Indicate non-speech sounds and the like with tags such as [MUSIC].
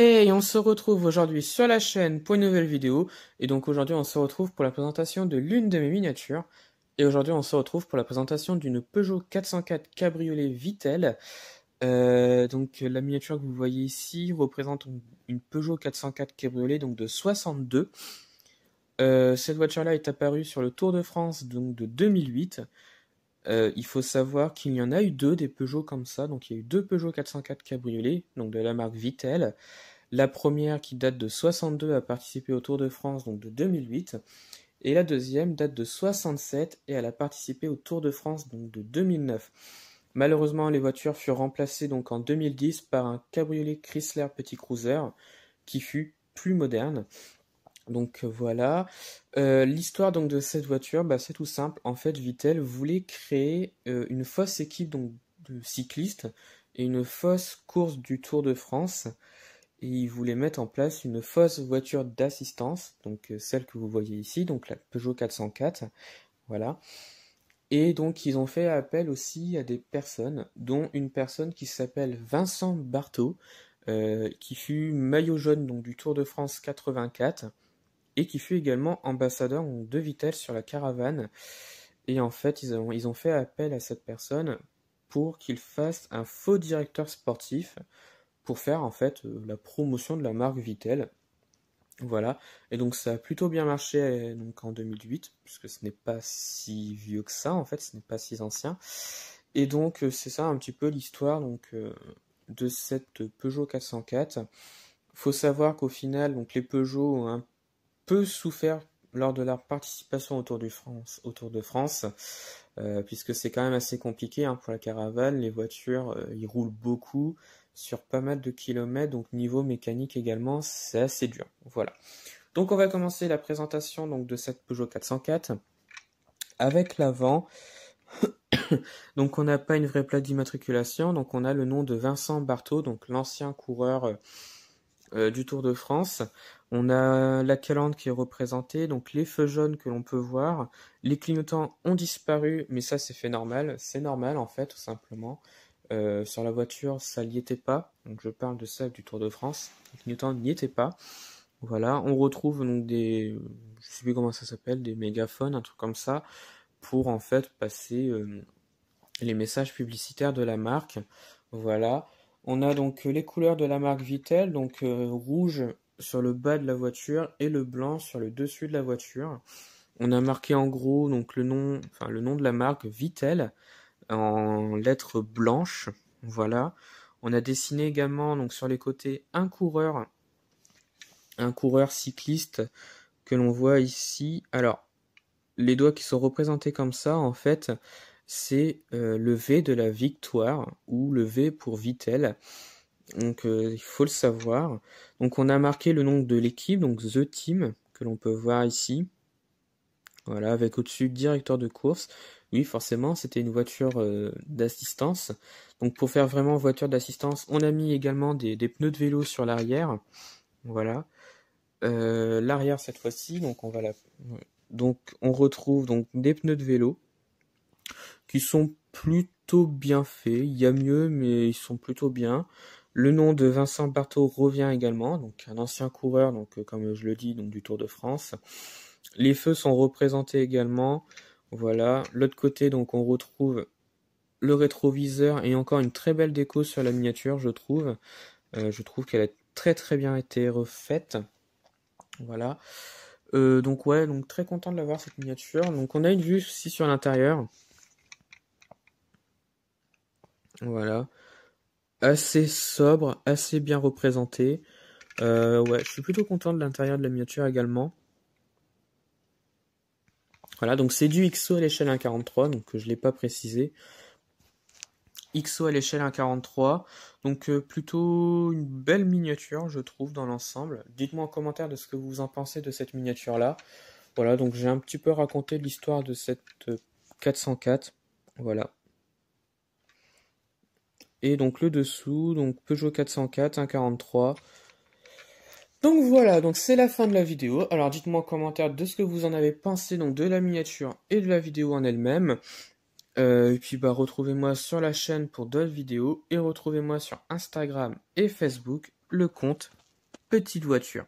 Et on se retrouve aujourd'hui sur la chaîne pour une nouvelle vidéo. Et donc aujourd'hui, on se retrouve pour la présentation de l'une de mes miniatures. Et aujourd'hui, on se retrouve pour la présentation d'une Peugeot 404 Cabriolet Vitel. Euh, donc la miniature que vous voyez ici représente une Peugeot 404 Cabriolet donc de 62. Euh, cette voiture-là est apparue sur le Tour de France donc de 2008. Euh, il faut savoir qu'il y en a eu deux des Peugeot comme ça, donc il y a eu deux Peugeot 404 cabriolets, donc de la marque Vitel. La première qui date de 62 a participé au Tour de France, donc de 2008, et la deuxième date de 67 et elle a participé au Tour de France, donc de 2009. Malheureusement, les voitures furent remplacées donc en 2010 par un cabriolet Chrysler Petit Cruiser qui fut plus moderne donc euh, voilà. Euh, l'histoire donc de cette voiture, bah, c'est tout simple. En fait, Vittel voulait créer euh, une fausse équipe de cyclistes et une fausse course du Tour de France. Et il voulait mettre en place une fausse voiture d'assistance, donc celle que vous voyez ici, donc la Peugeot 404. Voilà. Et donc ils ont fait appel aussi à des personnes, dont une personne qui s'appelle Vincent Barthaud, qui fut maillot jaune donc, du Tour de France 84 qui fut également ambassadeur de deux sur la caravane. Et en fait, ils ont, ils ont fait appel à cette personne pour qu'il fasse un faux directeur sportif pour faire en fait euh, la promotion de la marque Vitel. Voilà, et donc ça a plutôt bien marché euh, donc en 2008, puisque ce n'est pas si vieux que ça en fait, ce n'est pas si ancien. Et donc euh, c'est ça un petit peu l'histoire donc de cette Peugeot 404. Faut savoir qu'au final donc les Peugeot un souffert lors de leur participation autour du France, au de France, euh, puisque c'est quand même assez compliqué hein, pour la caravane. Les voitures, ils euh, roulent beaucoup sur pas mal de kilomètres, donc niveau mécanique également, c'est assez dur. Voilà. Donc on va commencer la présentation donc, de cette Peugeot 404 avec l'avant. [COUGHS] donc on n'a pas une vraie plaque d'immatriculation, donc on a le nom de Vincent Barthaud, donc l'ancien coureur. Euh, euh, du Tour de France. On a la calandre qui est représentée, donc les feux jaunes que l'on peut voir. Les clignotants ont disparu, mais ça c'est fait normal. C'est normal en fait, tout simplement. Euh, sur la voiture, ça n'y était pas. Donc je parle de ça du Tour de France. Les clignotants n'y étaient pas. Voilà, on retrouve donc des, je sais plus comment ça s'appelle, des mégaphones, un truc comme ça, pour en fait passer euh, les messages publicitaires de la marque. Voilà. On a donc euh, les couleurs de la marque Vitel, donc euh, rouge sur le bas de la voiture et le blanc sur le dessus de la voiture. On a marqué en gros donc le nom, enfin, le nom de la marque Vitel en lettres blanches. Voilà. On a dessiné également donc sur les côtés un coureur, un coureur cycliste que l'on voit ici. Alors les doigts qui sont représentés comme ça, en fait, c'est euh, le V de la victoire ou le V pour Vitel. Donc euh, il faut le savoir. Donc on a marqué le nom de l'équipe, donc The Team, que l'on peut voir ici. Voilà, avec au-dessus directeur de course. Oui, forcément, c'était une voiture euh, d'assistance. Donc pour faire vraiment voiture d'assistance, on a mis également des, pneus de vélo sur l'arrière. Voilà. l'arrière cette fois-ci, donc on va la... Donc on retrouve donc des pneus de vélo qui sont plutôt bien faits. Il y a mieux, mais ils sont plutôt bien. Le nom de Vincent Barthaud revient également, donc un ancien coureur, donc euh, comme je le dis, donc du Tour de France. Les feux sont représentés également. Voilà. L'autre côté, donc on retrouve le rétroviseur et encore une très belle déco sur la miniature, je trouve. Euh, je trouve qu'elle a très très bien été refaite. Voilà. Euh, donc ouais, donc très content de l'avoir cette miniature. Donc on a une vue aussi sur l'intérieur. Voilà. Assez sobre, assez bien représenté. Euh, ouais, je suis plutôt content de l'intérieur de la miniature également. Voilà, donc c'est du XO à l'échelle 1.43, donc euh, je ne l'ai pas précisé. XO à l'échelle 1.43, donc euh, plutôt une belle miniature, je trouve, dans l'ensemble. Dites-moi en commentaire de ce que vous en pensez de cette miniature-là. Voilà, donc j'ai un petit peu raconté l'histoire de cette 404. Voilà et donc le dessous, donc Peugeot 404, 143. Donc voilà, donc c'est la fin de la vidéo. Alors dites-moi en commentaire de ce que vous en avez pensé donc de la miniature et de la vidéo en elle-même. Euh, et puis bah retrouvez-moi sur la chaîne pour d'autres vidéos et retrouvez-moi sur Instagram et Facebook le compte Petite Voiture.